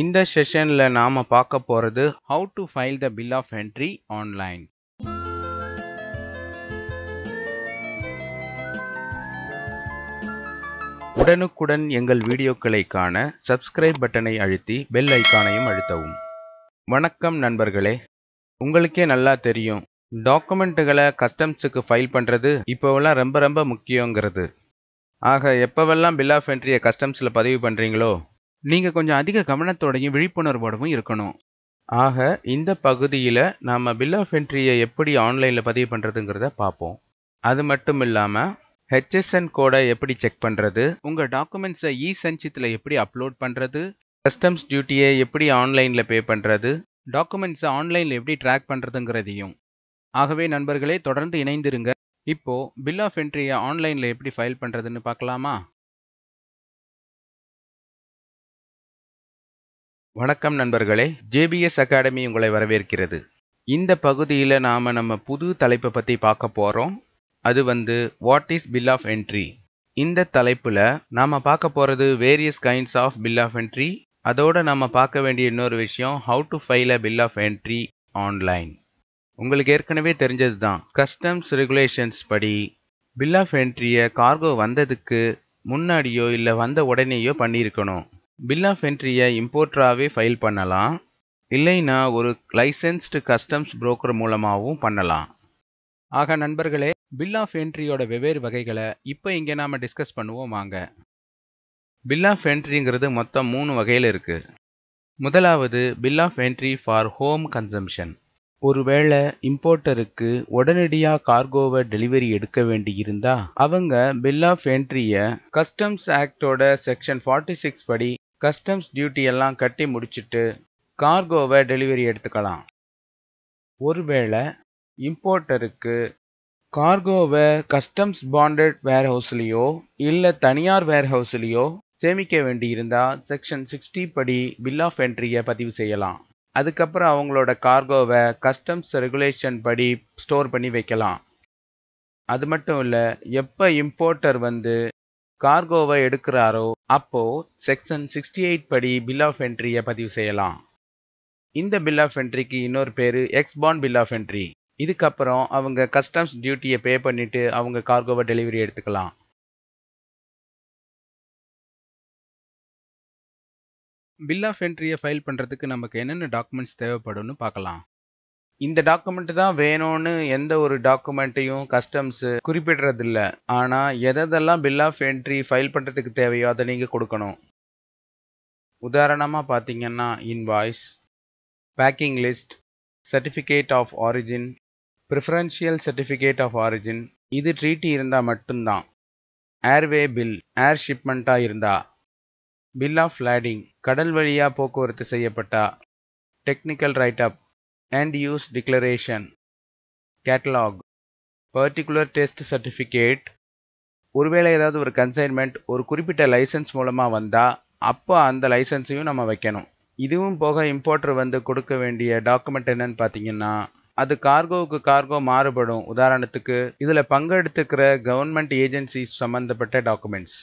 இந்த செஷனில் நாம் பார்க்க போகிறது how to file the bill of entry online உடனுக்குடன் எங்கள் வீடியோக்களை காண சப்ஸ்கிரைப் பட்டனை அழுத்தி பெல் ஐக்கானையும் அழுத்தவும் வணக்கம் நண்பர்களே உங்களுக்கே நல்லா தெரியும் டாக்குமெண்ட்டுகளை கஸ்டம்ஸுக்கு ஃபைல் பண்ணுறது இப்போவெல்லாம் ரொம்ப ரொம்ப முக்கியங்கிறது ஆக எப்போவெல்லாம் பில் ஆஃப் என்ட்ரியை கஸ்டம்ஸில் பதிவு பண்ணுறீங்களோ நீங்கள் கொஞ்சம் அதிக கவனத்தோடையும் விழிப்புணர்வோடவும் இருக்கணும் ஆக இந்த பகுதியில் நாம் பில் ஆஃப் என்ட்ரியை எப்படி ஆன்லைனில் பதிவு பண்ணுறதுங்கிறத பார்ப்போம் அது மட்டும் இல்லாமல் ஹெச்எஸ்என் கோடை எப்படி செக் பண்ணுறது உங்கள் டாக்குமெண்ட்ஸை இ சஞ்சித்தில் எப்படி அப்லோட் பண்ணுறது கஸ்டம்ஸ் டியூட்டியை எப்படி ஆன்லைனில் பே பண்ணுறது டாக்குமெண்ட்ஸை ஆன்லைனில் எப்படி ட்ராக் பண்ணுறதுங்கிறதையும் ஆகவே நண்பர்களே தொடர்ந்து இணைந்திருங்க இப்போது பில் ஆஃப் என்ட்ரியை ஆன்லைனில் எப்படி ஃபைல் பண்ணுறதுன்னு பார்க்கலாமா வணக்கம் நண்பர்களே ஜேபிஎஸ் அகாடமி உங்களை வரவேற்கிறது இந்த பகுதியில் நாம் நம்ம புது தலைப்பை பற்றி பார்க்க போகிறோம் அது வந்து what is bill of entry இந்த தலைப்பில் நாம் பார்க்க போகிறது various kinds of bill of entry அதோடு நாம் பார்க்க வேண்டிய இன்னொரு விஷயம் how to file a bill of entry online உங்களுக்கு ஏற்கனவே தெரிஞ்சது தான் கஸ்டம்ஸ் ரெகுலேஷன்ஸ் படி பில் ஆஃப் என்ட்ரியை கார்கோ வந்ததுக்கு முன்னாடியோ இல்லை வந்த உடனேயோ பண்ணியிருக்கணும் பில் ஆஃப் என்ட்ரியை இம்போர்ட்டராகவே ஃபைல் பண்ணலாம் இல்லைன்னா ஒரு லைசன்ஸ்டு கஸ்டம்ஸ் புரோக்கர் மூலமாகவும் பண்ணலாம் ஆக நண்பர்களே பில் ஆஃப் என்ட்ரியோட வெவ்வேறு வகைகளை இப்போ இங்கே நாம் டிஸ்கஸ் பண்ணுவோம் வாங்க பில் ஆஃப் என்ட்ரிங்கிறது மொத்தம் மூணு வகையில் இருக்குது முதலாவது bill of entry for home consumption ஒருவேளை இம்போர்ட்டருக்கு உடனடியாக கார்கோவை டெலிவரி எடுக்க வேண்டியிருந்தா அவங்க பில் ஆஃப் என்ட்ரியை கஸ்டம்ஸ் ஆக்டோட செக்ஷன் ஃபார்ட்டி சிக்ஸ் படி கஸ்டம்ஸ் டியூட்டி எல்லாம் கட்டி முடிச்சுட்டு கார்கோவை டெலிவரி எடுத்துக்கலாம் ஒருவேளை இம்போர்ட்டருக்கு கார்கோவை கஸ்டம்ஸ் பாண்டட் வேர்ஹவுஸ்லேயோ இல்லை தனியார் வேர்ஹவுஸ்லேயோ சேமிக்க வேண்டியிருந்தா செக்ஷன் சிக்ஸ்டி படி பில் ஆஃப் என்ட்ரியை பதிவு செய்யலாம் அதுக்கப்புறம் அவங்களோட கார்கோவை கஸ்டம்ஸ் ரெகுலேஷன் படி ஸ்டோர் பண்ணி வைக்கலாம் அது மட்டும் இல்லை எப்போ இம்போர்ட்டர் வந்து கார்கோவை எடுக்கிறாரோ அப்போ செக்ஷன் சிக்ஸ்டி எயிட் படி பில் ஆஃப் என்ட்ரியை பதிவு செய்யலாம் இந்த பில் ஆஃப் என்ட்ரிக்கு இன்னொரு பேர் எக்ஸ்பான் பில் ஆஃப் என்ட்ரி இதுக்கப்புறம் அவங்க கஸ்டம்ஸ் டியூட்டியை பே பண்ணிவிட்டு அவங்க கார்கோவை டெலிவரி எடுத்துக்கலாம் பில் ஆஃப் என்ட்ரியை ஃபைல் பண்ணுறதுக்கு நமக்கு என்னென்ன டாக்குமெண்ட்ஸ் தேவைப்படும்னு பார்க்கலாம் இந்த டாக்குமெண்ட் தான் வேணும்னு எந்த ஒரு டாக்குமெண்ட்டையும் கஸ்டம்ஸ் குறிப்பிடுறதில்ல ஆனால் எதெல்லாம் பில் ஆஃப் என்ட்ரி ஃபைல் பண்ணுறதுக்கு தேவையோ அதை நீங்கள் கொடுக்கணும் உதாரணமாக பார்த்தீங்கன்னா invoice packing list certificate of origin preferential certificate of origin இது ட்ரீட்டி இருந்தால் மட்டும்தான் ஏர்வே பில் ஏர் ஷிப்மெண்ட்டாக இருந்தா பில் ஆஃப் லேடிங் கடல் வழியாக போக்குவரத்து செய்யப்பட்டா technical write up End Use Declaration Catalog Particular Test Certificate ஒருவேளை ஏதாவது ஒரு கன்சைன்மெண்ட் ஒரு குறிப்பிட்ட லைசன்ஸ் மூலமாக வந்தால் அப்போ அந்த லைசன்ஸையும் நம்ம வைக்கணும் இதுவும் போக இம்போர்ட்டர் வந்து கொடுக்க வேண்டிய டாக்குமெண்ட் என்னன்னு பார்த்தீங்கன்னா அது கார்கோவுக்கு கார்கோ மாறுபடும் உதாரணத்துக்கு இதில் பங்கெடுத்துக்கிற கவர்மெண்ட் ஏஜென்சி சம்மந்தப்பட்ட டாக்குமெண்ட்ஸ்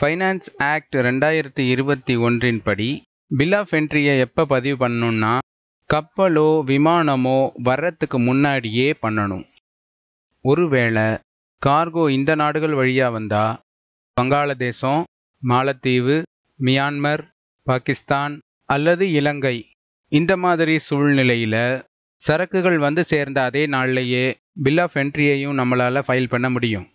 ஃபைனான்ஸ் ஆக்ட் ரெண்டாயிரத்தி இருபத்தி ஒன்றின் படி பில் ஆஃப் என்ட்ரியை எப்போ பதிவு பண்ணணும்னா கப்பலோ விமானமோ வர்றதுக்கு முன்னாடியே பண்ணணும் ஒருவேளை கார்கோ இந்த நாடுகள் வழியாக வந்தால் வங்காளதேசம் மாலத்தீவு மியான்மர் பாகிஸ்தான் அல்லது இலங்கை இந்த மாதிரி சூழ்நிலையில் சரக்குகள் வந்து சேர்ந்த அதே நாள்லேயே பில் ஆஃப் என்ட்ரியையும் நம்மளால் ஃபைல் பண்ண முடியும்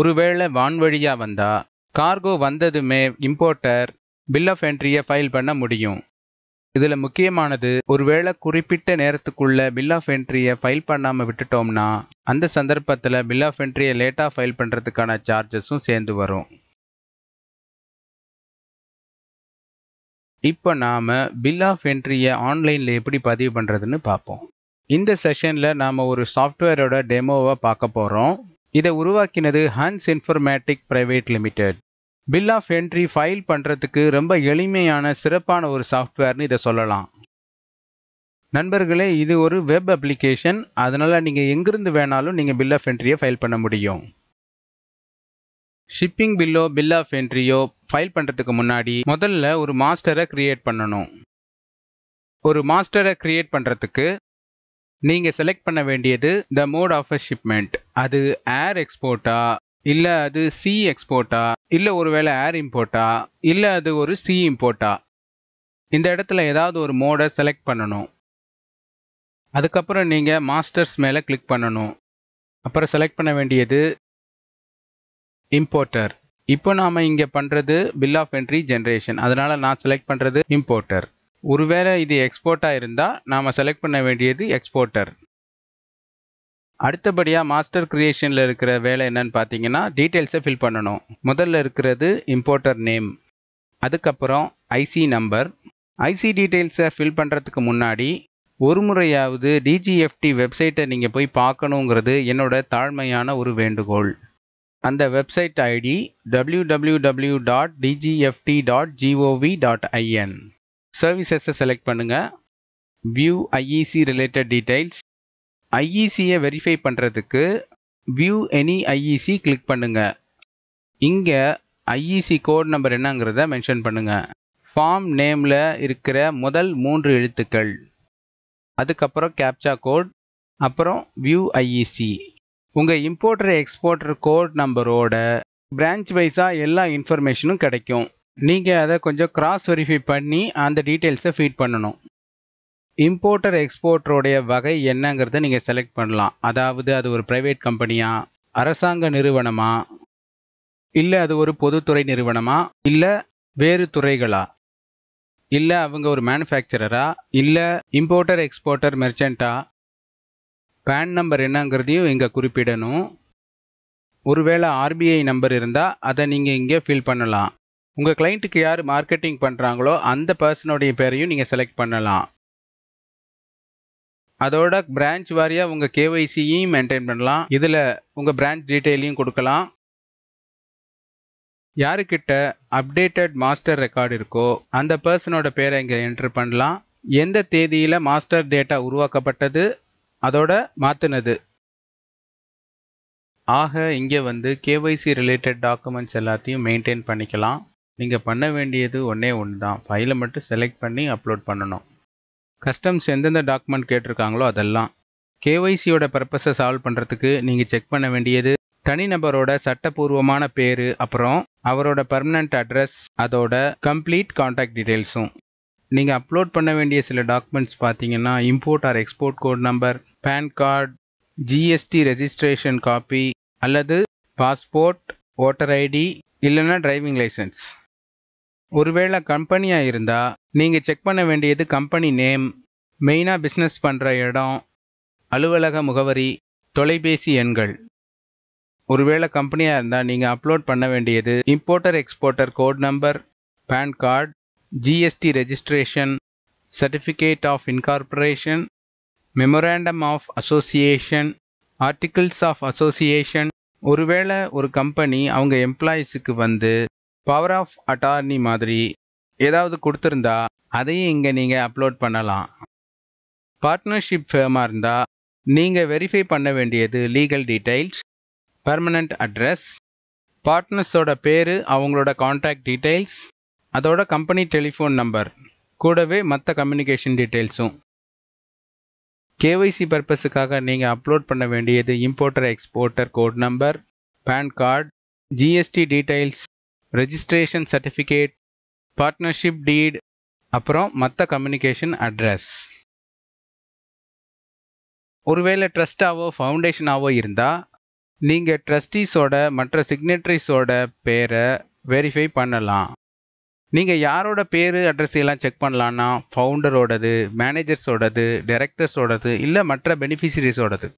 ஒருவேளை வான்வழியாக வந்தால் கார்கோ வந்ததுமே இம்போர்ட்டர் பில் ஆஃப் என்ட்ரியை ஃபைல் பண்ண முடியும் இதில் முக்கியமானது ஒருவேளை குறிப்பிட்ட நேரத்துக்குள்ள பில் ஆஃப் என்ட்ரியை ஃபைல் பண்ணாமல் விட்டுட்டோம்னா அந்த சந்தர்ப்பத்தில் பில் ஆஃப் என்ட்ரியை லேட்டாக ஃபைல் பண்ணுறதுக்கான சார்ஜஸும் சேர்ந்து வரும் இப்போ நாம் பில் ஆஃப் என்ட்ரியை ஆன்லைனில் எப்படி பதிவு பண்ணுறதுன்னு பார்ப்போம் இந்த செஷனில் நாம் ஒரு சாஃப்ட்வேரோட டெமோவை பார்க்க போகிறோம் இதை உருவாக்கினது Hans informatic private limited bill of entry file பண்ணுறதுக்கு ரொம்ப எளிமையான சிறப்பான ஒரு சாஃப்ட்வேர்னு இதை சொல்லலாம் நண்பர்களே இது ஒரு வெப் அப்ளிகேஷன் அதனால் நீங்கள் எங்கிருந்து வேணாலும் நீங்கள் பில் ஆஃப் என்ட்ரியை ஃபைல் பண்ண முடியும் ஷிப்பிங் பில்லோ பில் ஆஃப் என்ட்ரியோ ஃபைல் பண்ணுறதுக்கு முன்னாடி முதல்ல ஒரு மாஸ்டரை க்ரியேட் பண்ணணும் ஒரு மாஸ்டரை க்ரியேட் பண்ணுறதுக்கு நீங்கள் செலக்ட் பண்ண வேண்டியது the mode of a shipment அது ஏர் எக்ஸ்போர்ட்டா இல்ல அது சி எக்ஸ்போர்ட்டா இல்ல ஒருவேளை ஏர் இம்போர்ட்டா இல்ல அது ஒரு சி இம்போர்ட்டா இந்த இடத்துல ஏதாவது ஒரு மோடை செலக்ட் பண்ணணும் அதுக்கப்புறம் நீங்கள் மாஸ்டர்ஸ் மேலே கிளிக் பண்ணணும் அப்புறம் செலக்ட் பண்ண வேண்டியது இம்போர்ட்டர் இப்போ நாம் இங்கே பண்ணுறது பில் ஆஃப் என்ட்ரி ஜென்ரேஷன் அதனால் நான் செலக்ட் பண்ணுறது இம்போர்ட்டர் ஒருவேளை இது எக்ஸ்போர்ட்டாக இருந்தால் நாம் செலக்ட் பண்ண வேண்டியது எக்ஸ்போர்ட்டர் அடுத்தபடியாக மாஸ்டர் க்ரியேஷனில் இருக்கிற வேலை என்னன்னு பார்த்தீங்கன்னா டீட்டெயில்ஸை ஃபில் பண்ணணும் முதல்ல இருக்கிறது இம்போர்ட்டர் நேம் அதுக்கப்புறம் ஐசி நம்பர் ஐசி டீட்டெயில்ஸை ஃபில் பண்ணுறதுக்கு முன்னாடி ஒரு முறையாவது டிஜிஎஃப்டி வெப்சைட்டை நீங்கள் போய் பார்க்கணுங்கிறது என்னோட தாழ்மையான ஒரு வேண்டுகோள் அந்த website ID W W W dot DGFT dot GOV dot IN சர்வீசஸை செலக்ட் பண்ணுங்கள் வியூ ஐஇசி ரிலேட்டட் டீட்டெயில்ஸ் ஐஇசியை வெரிஃபை பண்ணுறதுக்கு வியூ எனி ஐஇசி கிளிக் பண்ணுங்கள் இங்கே ஐஇசி கோட் நம்பர் என்னங்கிறத மென்ஷன் பண்ணுங்கள் ஃபார்ம் நேமில் இருக்கிற முதல் மூன்று எழுத்துக்கள் அதுக்கப்புறம் கேப்சா கோட் அப்புறம் வியூ ஐஇசி உங்கள் இம்போர்ட்டர் எக்ஸ்போர்ட்டர் கோட் நம்பரோட பிரான்ச் வைஸாக எல்லா இன்ஃபர்மேஷனும் கிடைக்கும் நீங்கள் அதை கொஞ்சம் கிராஸ் வெரிஃபை பண்ணி அந்த டீட்டெயில்ஸை ஃபீட் பண்ணணும் இம்போர்ட்டர் எக்ஸ்போர்ட்டருடைய வகை என்னங்கிறத நீங்கள் செலக்ட் பண்ணலாம் அதாவது அது ஒரு ப்ரைவேட் கம்பெனியா அரசாங்க நிறுவனமா இல்லை அது ஒரு பொதுத்துறை நிறுவனமா இல்லை வேறு துறைகளா இல்லை அவங்க ஒரு மேனுஃபேக்சரரா இல்லை இம்போர்ட்டர் எக்ஸ்போர்ட்டர் மெர்ச்சண்ட்டா பேன் நம்பர் என்னங்கிறதையும் இங்கே குறிப்பிடணும் ஒருவேளை ஆர்பிஐ நம்பர் இருந்தால் அதை நீங்கள் இங்கே ஃபில் பண்ணலாம் உங்கள் கிளைண்ட்டுக்கு யார் மார்க்கெட்டிங் பண்ணுறாங்களோ அந்த பர்சனுடைய பேரையும் நீங்கள் செலக்ட் பண்ணலாம் அதோட பிரான்ச் வாரியாக உங்கள் கேஒய்சியும் மெயின்டைன் பண்ணலாம் இதில் உங்கள் பிரான்ச் டீட்டெயிலையும் கொடுக்கலாம் யாருக்கிட்ட அப்டேட்டட் மாஸ்டர் ரெக்கார்டு இருக்கோ அந்த பர்சனோட பேரை இங்கே என்ட்ரு பண்ணலாம் எந்த தேதியில் மாஸ்டர் டேட்டா உருவாக்கப்பட்டது அதோட மாற்றினது ஆக இங்கே வந்து கேஒய்சி ரிலேட்டட் டாக்குமெண்ட்ஸ் எல்லாத்தையும் மெயின்டைன் பண்ணிக்கலாம் நீங்கள் பண்ண வேண்டியது ஒன்றே ஒன்று தான் ஃபைலை மட்டும் செலக்ட் பண்ணி அப்லோட் பண்ணணும் கஸ்டம்ஸ் எந்தெந்த டாக்குமெண்ட் கேட்டிருக்காங்களோ அதெல்லாம் கேஒய்சியோட பர்பஸை சால்வ் பண்ணுறதுக்கு நீங்கள் செக் பண்ண வேண்டியது தனிநபரோட சட்டப்பூர்வமான பேர் அப்புறம் அவரோட பர்மனண்ட் அட்ரஸ் அதோட கம்ப்ளீட் காண்டாக்ட் டீட்டெயில்ஸும் நீங்கள் அப்லோட் பண்ண வேண்டிய சில டாக்குமெண்ட்ஸ் பார்த்தீங்கன்னா import or export code number PAN card GST registration copy அல்லது பாஸ்போர்ட் ஓட்டர் ஐடி இல்லைன்னா டிரைவிங் லைசன்ஸ் ஒருவேளை கம்பெனியாக இருந்தால் நீங்கள் செக் பண்ண வேண்டியது கம்பெனி நேம் மெயினாக பிஸ்னஸ் பண்ணுற இடம் அலுவலக முகவரி தொலைபேசி எண்கள் ஒருவேளை கம்பெனியாக இருந்தால் நீங்கள் அப்லோட் பண்ண வேண்டியது importer exporter code number PAN card GST registration certificate of incorporation memorandum of association articles of association ஒருவேளை ஒரு கம்பெனி அவங்க எம்ப்ளாயீஸுக்கு வந்து பவர் ஆஃப் அட்டார்னி மாதிரி ஏதாவது கொடுத்துருந்தா அதையும் இங்கே நீங்கள் அப்லோட் பண்ணலாம் பார்ட்னர்ஷிப் ஃபேமாக இருந்தால் நீங்கள் வெரிஃபை பண்ண வேண்டியது லீகல் டீட்டெயில்ஸ் பர்மனண்ட் அட்ரஸ் பார்ட்னர்ஸோட பேர் அவங்களோட காண்டாக்ட் டீட்டெயில்ஸ் அதோட கம்பெனி டெலிஃபோன் நம்பர் கூடவே மற்ற கம்யூனிகேஷன் டீட்டெயில்ஸும் கேஒய்சி பர்பஸுக்காக நீங்கள் அப்லோட் பண்ண வேண்டியது importer exporter code number PAN card GST details registration certificate partnership deed அப்புறம் மற்ற கம்யூனிகேஷன் அட்ரஸ் ஒருவேளை ட்ரஸ்டாவோ ஃபவுண்டேஷனாவோ இருந்தால் நீங்கள் ட்ரஸ்டீஸோட மற்ற சிக்னேட்டரிஸோட பேரை வெரிஃபை பண்ணலாம் நீங்கள் யாரோட பேர் அட்ரஸ் எல்லாம் செக் பண்ணலான்னா ஃபவுண்டரோடது மேனேஜர்ஸோடது டைரக்டர்ஸோடது இல்லை மற்ற பெனிஃபிஷரிஸோடது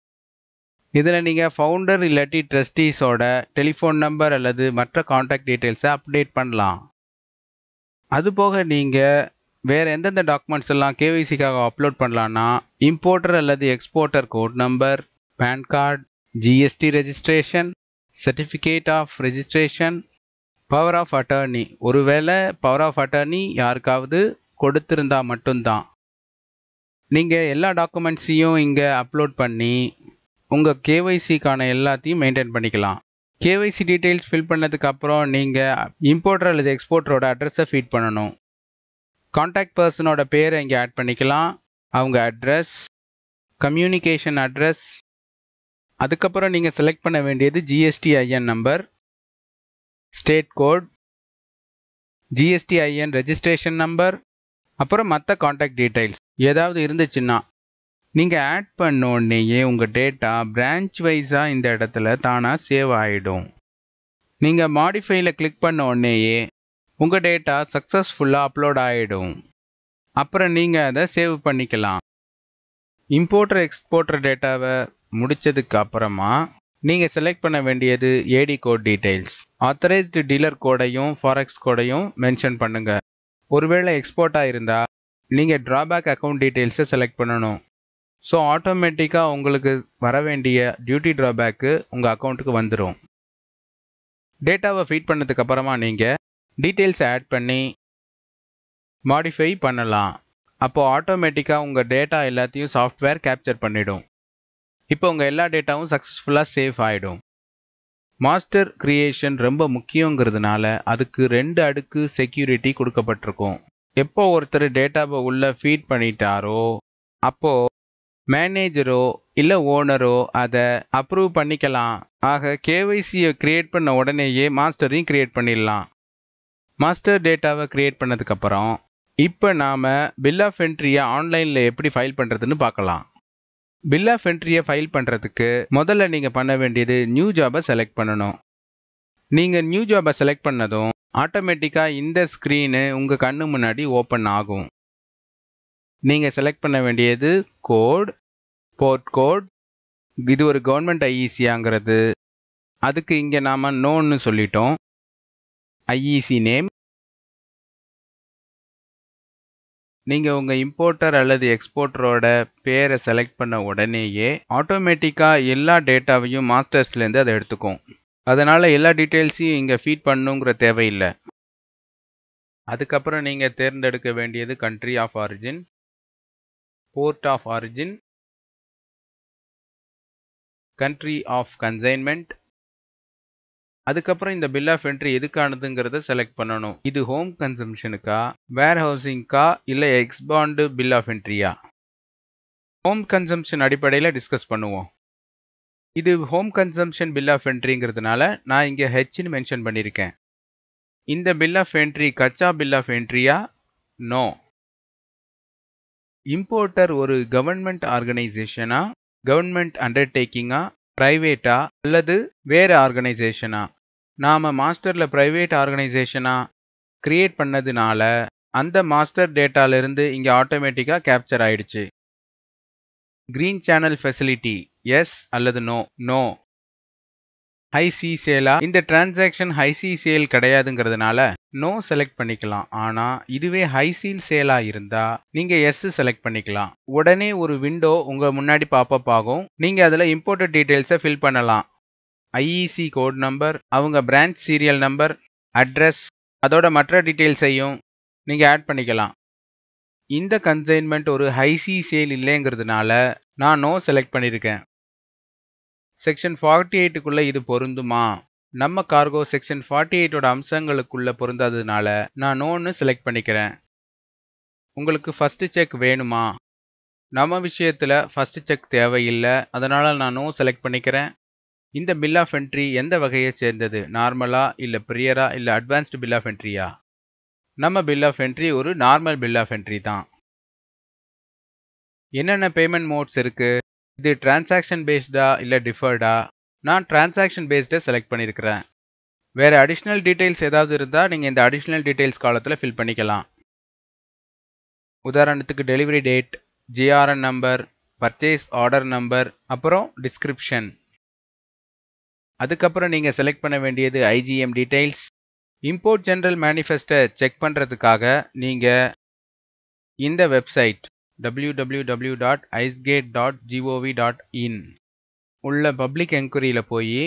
இதில் நீங்கள் ஃபவுண்டர் இல்லாட்டி ட்ரஸ்டீஸோட டெலிஃபோன் நம்பர் அல்லது மற்ற காண்டாக்ட் டீட்டெயில்ஸை அப்டேட் பண்ணலாம் அது போக நீங்கள் வேறு எந்தெந்த டாக்குமெண்ட்ஸ் எல்லாம் கேவைசிக்காக அப்லோட் பண்ணலான்னா இம்போர்ட்டர் அல்லது exporter code number PAN card GST registration certificate of registration power of attorney ஒருவேளை பவர் ஆஃப் அட்டர்னி யாருக்காவது கொடுத்திருந்தா மட்டும்தான் நீங்கள் எல்லா டாக்குமெண்ட்ஸையும் இங்கே அப்லோட் பண்ணி உங்கள் கேஒய்சிக்கான எல்லாத்தையும் மெயின்டைன் பண்ணிக்கலாம் கேஒய்சி டீட்டெயில்ஸ் ஃபில் பண்ணதுக்கப்புறம் நீங்கள் இம்போர்ட்டர் அல்லது எக்ஸ்போர்ட்டரோட அட்ரஸை ஃபீட் பண்ணணும் காண்டாக்ட் பர்சனோட பேரை இங்கே ஆட் பண்ணிக்கலாம் அவங்க அட்ரஸ் கம்யூனிகேஷன் அட்ரஸ் அதுக்கப்புறம் நீங்கள் செலக்ட் பண்ண வேண்டியது GST IN number state code GST IN registration number அப்புறம் மற்ற காண்டாக்ட் டீட்டெயில்ஸ் ஏதாவது இருந்துச்சுன்னா நீங்கள் ஆட் பண்ணோடனேயே உங்கள் டேட்டா பிரான்ச் வைஸாக இந்த இடத்துல தானாக சேவ் ஆகிடும் நீங்கள் மாடிஃபைல கிளிக் பண்ண உடனேயே உங்கள் டேட்டா சக்ஸஸ்ஃபுல்லாக அப்லோட் ஆகிடும் அப்புறம் நீங்கள் அதை சேவ் பண்ணிக்கலாம் இம்போர்ட்டர் எக்ஸ்போர்ட்டர் டேட்டாவை முடித்ததுக்கு அப்புறமா நீங்கள் செலக்ட் பண்ண வேண்டியது AD code details authorised dealer கோடையும் ஃபாரெக்ஸ் கோடையும் மென்ஷன் பண்ணுங்கள் ஒருவேளை எக்ஸ்போர்ட்டாக இருந்தால் நீங்கள் ட்ராபேக் அக்கௌண்ட் டீட்டெயில்ஸை செலக்ட் பண்ணணும் ஸோ ஆட்டோமேட்டிக்காக உங்களுக்கு வர வேண்டிய டியூட்டி ட்ராபேக்கு உங்கள் அக்கௌண்ட்டுக்கு வந்துடும் டேட்டாவை ஃபீட் பண்ணதுக்கப்புறமா நீங்கள் டீட்டெயில்ஸ் ஆட் பண்ணி மாடிஃபை பண்ணலாம் அப்போது ஆட்டோமேட்டிக்காக உங்கள் டேட்டா எல்லாத்தையும் சாஃப்ட்வேர் கேப்சர் பண்ணிவிடும் இப்போ உங்கள் எல்லா டேட்டாவும் சக்ஸஸ்ஃபுல்லாக சேஃப் ஆகிடும் மாஸ்டர் கிரியேஷன் ரொம்ப முக்கியங்கிறதுனால அதுக்கு ரெண்டு அடுக்கு செக்யூரிட்டி கொடுக்கப்பட்டிருக்கும் எப்போ ஒருத்தர் டேட்டாவை உள்ளே ஃபீட் பண்ணிட்டாரோ அப்போது மேனேஜரோ இல்லை ஓனரோ அதை அப்ரூவ் பண்ணிக்கலாம் ஆக கேவைசியை க்ரியேட் பண்ண உடனேயே மாஸ்டரையும் க்ரியேட் பண்ணிடலாம் மாஸ்டர் டேட்டாவை க்ரியேட் பண்ணதுக்கப்புறம் இப்போ நாம் பில் ஆஃப் என்ட்ரியை ஆன்லைனில் எப்படி ஃபைல் பண்ணுறதுன்னு பார்க்கலாம் பில் ஆஃப் என்ட்ரியை ஃபைல் பண்ணுறதுக்கு முதல்ல நீங்கள் பண்ண வேண்டியது நியூ ஜாபை செலக்ட் பண்ணணும் நீங்கள் நியூ ஜாபை செலக்ட் பண்ணதும் ஆட்டோமேட்டிக்காக இந்த ஸ்க்ரீனு உங்கள் கண்ணு முன்னாடி ஓப்பன் ஆகும் நீங்கள் செலக்ட் பண்ண வேண்டியது கோட் போர்ட் கோட் இது ஒரு கவர்மெண்ட் ஐஇசியாங்கிறது e அதுக்கு இங்கே நாம் நோன்னு சொல்லிட்டோம் ஐஇசி நேம் நீங்கள் உங்கள் இம்போர்ட்டர் அல்லது எக்ஸ்போர்ட்டரோட பேரை செலக்ட் பண்ண உடனேயே ஆட்டோமேட்டிக்காக எல்லா டேட்டாவையும் மாஸ்டர்ஸ்லேருந்து அதை எடுத்துக்கும் அதனால் எல்லா டீட்டெயில்ஸையும் இங்கே ஃபீட் பண்ணுங்கிற தேவையில்லை அதுக்கப்புறம் நீங்கள் தேர்ந்தெடுக்க வேண்டியது country of origin port of origin country of consignment அதுக்கப்புறம் இந்த பில் ஆஃப் என்ட்ரி எதுக்கானதுங்கிறத செலக்ட் பண்ணணும் இது ஹோம் கன்சம்ஷனுக்கா வேர் ஹவுசிங்க்கா இல்லை எக்ஸ்பாண்டு பில் ஆஃப் என்ட்ரியா ஹோம் கன்சம்ஷன் அடிப்படையில் டிஸ்கஸ் பண்ணுவோம் இது ஹோம் கன்சம்ஷன் பில் ஆஃப் என்ட்ரிங்கிறதுனால நான் இங்கே ஹெச்னு மென்ஷன் பண்ணியிருக்கேன் இந்த பில் ஆஃப் என்ட்ரி கச்சா பில் ஆஃப் என்ட்ரியா நோ இம்போர்ட்டர் ஒரு கவர்மெண்ட் ஆர்கனைசேஷனா கவர்மெண்ட் அண்டர்டேக்கிங்கா பிரைவேட்டா அல்லது வேற ஆர்கனைசேஷனா நாம் மாஸ்டரில் ப்ரைவேட் ஆர்கனைசேஷனா கிரியேட் பண்ணதுனால அந்த மாஸ்டர் டேட்டாலேருந்து இங்கே ஆட்டோமேட்டிக்காக கேப்சர் ஆயிடுச்சு கிரீன் சேனல் ஃபெசிலிட்டி எஸ் அல்லது நோ நோ ஹைசி சேலா இந்த டிரான்சாக்ஷன் ஹைசி சேல் கிடையாதுங்கிறதுனால நோ செலக்ட் பண்ணிக்கலாம் ஆனா இதுவே ஹைசீல் சேலா இருந்தா நீங்க எஸ் செலக்ட் பண்ணிக்கலாம் உடனே ஒரு விண்டோ உங்க முன்னாடி பாப்பப் ஆகும் நீங்க அதுல இம்போர்ட்டட் டீடைல்ஸை ஃபில் பண்ணலாம் ஐஇசி கோட் நம்பர் அவங்க பிரான்ச் சீரியல் நம்பர் அட்ரஸ் அதோட மற்ற டீட்டெயில்ஸையும் நீங்கள் ஆட் பண்ணிக்கலாம் இந்த கன்சைன்மெண்ட் ஒரு ஹைசி சேல் இல்லைங்கிறதுனால நான் நோ செலக்ட் பண்ணியிருக்கேன் செக்ஷன் ஃபார்ட்டி எயிட்டுக்குள்ளே இது பொருந்துமா நம்ம கார்கோ செக்ஷன் ஃபார்ட்டி எயிட்டோட அம்சங்களுக்குள்ளே பொருந்தாததுனால நான் நோன்னு செலக்ட் பண்ணிக்கிறேன் உங்களுக்கு ஃபஸ்ட்டு செக் வேணுமா நம்ம விஷயத்தில் ஃபஸ்ட்டு செக் தேவையில்லை அதனால் நான் நோ செலக்ட் பண்ணிக்கிறேன் இந்த பில் ஆஃப் என்ட்ரி எந்த வகையை சேர்ந்தது நார்மலா இல்லை ப்ரியரா இல்லை அட்வான்ஸ்டு பில் ஆஃப் என்ட்ரியா நம்ம பில் ஆஃப் என்ட்ரி ஒரு நார்மல் பில் ஆஃப் என்ட்ரி தான் என்னென்ன பேமெண்ட் மோட்ஸ் இருக்குது இது டிரான்சாக்ஷன் பேஸ்டா இல்லை டிஃபர்டா நான் டிரான்சாக்ஷன் பேஸ்டை செலக்ட் பண்ணியிருக்கிறேன் வேறு அடிஷ்னல் டீட்டெயில்ஸ் ஏதாவது இருந்தால் நீங்கள் இந்த அடிஷ்னல் டீட்டெயில்ஸ் காலத்தில் ஃபில் பண்ணிக்கலாம் உதாரணத்துக்கு delivery date GRN number purchase order number அப்புறம் டிஸ்கிரிப்ஷன் அதுக்கப்புறம் நீங்கள் செலக்ட் பண்ண வேண்டியது ஐஜிஎம் டீட்டெயில்ஸ் இம்போர்ட் ஜென்ரல் மேனிஃபெஸ்ட்டை செக் பண்ணுறதுக்காக நீங்கள் இந்த website W dot ICEGATE dot GOV dot in உள்ள பப்ளிக் என்கொயரியில் போய்